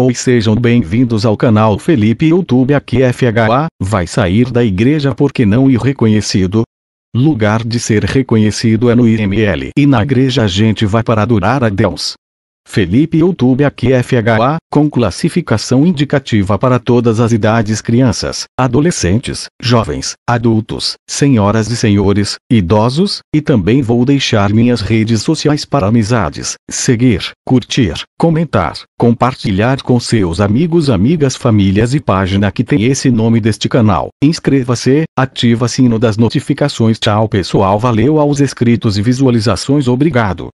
ou sejam bem-vindos ao canal Felipe YouTube aqui FHA, vai sair da igreja porque não é reconhecido. Lugar de ser reconhecido é no IML e na igreja a gente vai para adorar a Deus. Felipe YouTube aqui FHA, com classificação indicativa para todas as idades crianças, adolescentes, jovens, adultos, senhoras e senhores, idosos, e também vou deixar minhas redes sociais para amizades, seguir, curtir, comentar, compartilhar com seus amigos, amigas, famílias e página que tem esse nome deste canal. Inscreva-se, ativa sino das notificações. Tchau pessoal, valeu aos inscritos e visualizações, obrigado.